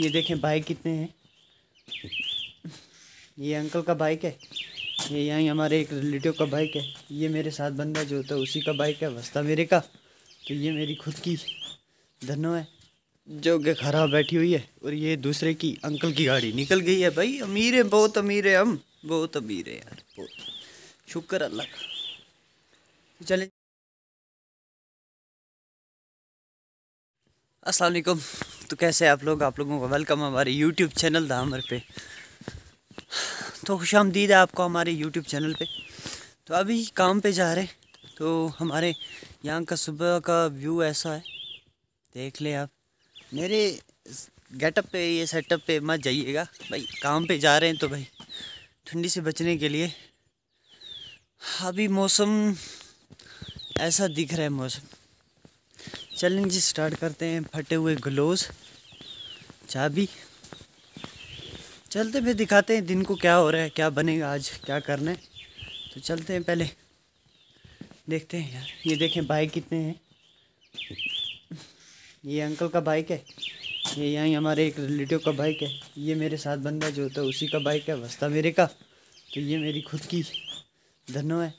ये देखें बाइक कितने हैं ये अंकल का बाइक है ये यहीं हमारे एक रिलेटिव का बाइक है ये मेरे साथ बंदा जो होता तो है उसी का बाइक है वस्ता मेरे का तो ये मेरी खुद की धनो है जो कि खराब बैठी हुई है और ये दूसरे की अंकल की गाड़ी निकल गई है भाई अमीर है बहुत अमीर है हम बहुत अमीर है यार बहुत शुक्र अल्लाह का तो चले असलकुम तो कैसे आप लोग आप लोगों का वेलकम हमारे यूट्यूब चैनल दामर पे तो खुश आमदीद है आपको हमारे यूट्यूब चैनल पे तो अभी काम पे जा रहे तो हमारे यहाँ का सुबह का व्यू ऐसा है देख ले आप मेरे गेटअप पे ये सेटअप पे मत जाइएगा भाई काम पे जा रहे हैं तो भाई ठंडी से बचने के लिए अभी मौसम ऐसा दिख रहा है मौसम चैलेंज स्टार्ट करते हैं फटे हुए ग्लोव चाबी चलते फिर दिखाते हैं दिन को क्या हो रहा है क्या बनेगा आज क्या करना है तो चलते हैं पहले देखते हैं यार ये देखें बाइक कितने हैं ये अंकल का बाइक है ये यहाँ हमारे एक रिलेटिव का बाइक है ये मेरे साथ बंदा जो होता है उसी का बाइक है वस्ता मेरे का तो ये मेरी खुद की धनो है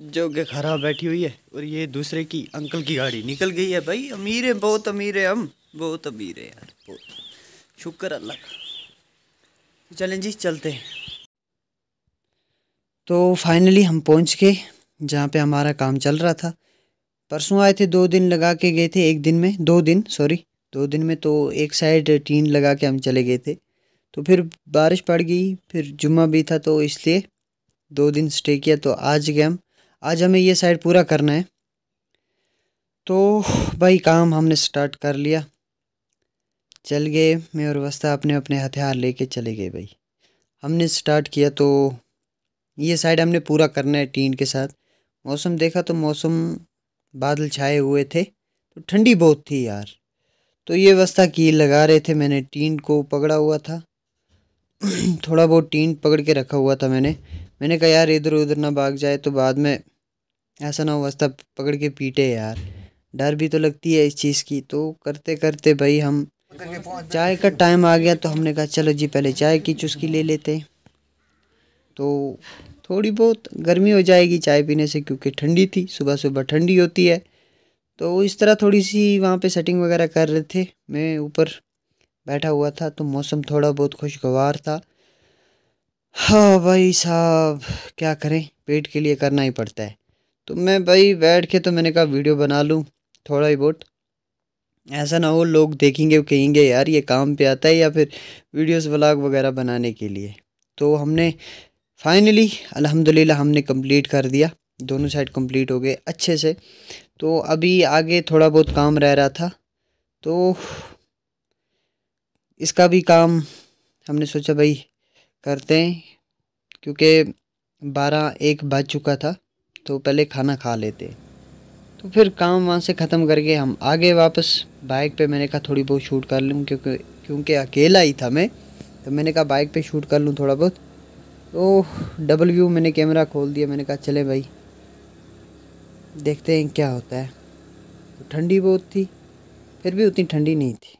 जो के खराब बैठी हुई है और ये दूसरे की अंकल की गाड़ी निकल गई है भाई अमीर है बहुत अमीर है हम बहुत अमीर है यार बहुत शुक्र अल्लाह का चलें जी चलते हैं तो फाइनली हम पहुंच गए जहाँ पे हमारा काम चल रहा था परसों आए थे दो दिन लगा के गए थे एक दिन में दो दिन सॉरी दो दिन में तो एक साइड टीन लगा के हम चले गए थे तो फिर बारिश पड़ गई फिर जुम्मा भी था तो इसलिए दो दिन स्टे किया तो आज गए हम आज हमें ये साइड पूरा करना है तो भाई काम हमने स्टार्ट कर लिया चल गए मैं और वस्ता अपने अपने हथियार लेके चले गए भाई हमने स्टार्ट किया तो ये साइड हमने पूरा करना है टीन के साथ मौसम देखा तो मौसम बादल छाए हुए थे तो ठंडी बहुत थी यार तो ये वस्ता की लगा रहे थे मैंने टीन को पकड़ा हुआ था थोड़ा बहुत टीन पकड़ के रखा हुआ था मैंने मैंने कहा यार इधर उधर ना भाग जाए तो बाद में ऐसा ना हो वस्ता पकड़ के पीटे यार डर भी तो लगती है इस चीज़ की तो करते करते भाई हम चाय का टाइम आ गया तो हमने कहा चलो जी पहले चाय की चुस्की ले लेते तो थोड़ी बहुत गर्मी हो जाएगी चाय पीने से क्योंकि ठंडी थी सुबह सुबह ठंडी होती है तो इस तरह थोड़ी सी वहाँ पे सेटिंग वगैरह कर रहे थे मैं ऊपर बैठा हुआ था तो मौसम थोड़ा बहुत खुशगवार था हाँ भाई साहब क्या करें पेट के लिए करना ही पड़ता है तो मैं भाई बैठ के तो मैंने कहा वीडियो बना लूँ थोड़ा ही बहुत ऐसा ना हो लोग देखेंगे कहेंगे यार ये काम पे आता है या फिर वीडियोस व्लॉग वगैरह बनाने के लिए तो हमने फाइनली अल्हम्दुलिल्लाह हमने कंप्लीट कर दिया दोनों साइड कंप्लीट हो गए अच्छे से तो अभी आगे थोड़ा बहुत काम रह रहा था तो इसका भी काम हमने सोचा भाई करते हैं क्योंकि बारह एक बज चुका था तो पहले खाना खा लेते तो फिर काम वहाँ से ख़त्म करके हम आगे वापस बाइक पे मैंने कहा थोड़ी बहुत शूट कर लूँ क्योंकि क्योंकि अकेला ही था मैं तो मैंने कहा बाइक पे शूट कर लूँ थोड़ा बहुत तो डबल व्यू मैंने कैमरा खोल दिया मैंने कहा चले भाई देखते हैं क्या होता है तो ठंडी बहुत थी फिर भी उतनी ठंडी नहीं थी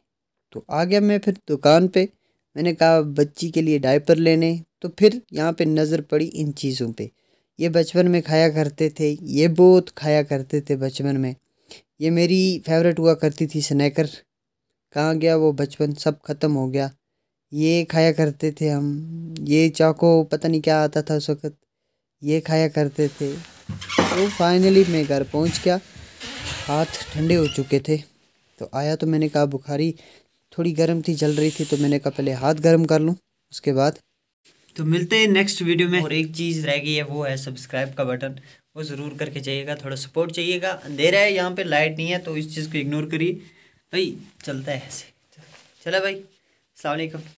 तो आ गया मैं फिर दुकान पर मैंने कहा बच्ची के लिए डायपर लेने तो फिर यहाँ पर नज़र पड़ी इन चीज़ों पर ये बचपन में खाया करते थे ये बहुत खाया करते थे बचपन में ये मेरी फेवरेट हुआ करती थी स्नैकर कहाँ गया वो बचपन सब ख़त्म हो गया ये खाया करते थे हम ये चाको पता नहीं क्या आता था उस वक़्त ये खाया करते थे तो फाइनली मैं घर पहुंच गया हाथ ठंडे हो चुके थे तो आया तो मैंने कहा बुखारी थोड़ी गर्म थी जल रही थी तो मैंने कहा पहले हाथ गर्म कर लूँ उसके बाद तो मिलते हैं नेक्स्ट वीडियो में और एक चीज़ रह गई है वो है सब्सक्राइब का बटन वो ज़रूर करके चाहिएगा थोड़ा सपोर्ट चाहिएगा अंधेरा है यहाँ पे लाइट नहीं है तो इस चीज़ को इग्नोर करिए भाई चलता है ऐसे चलो भाई अलकम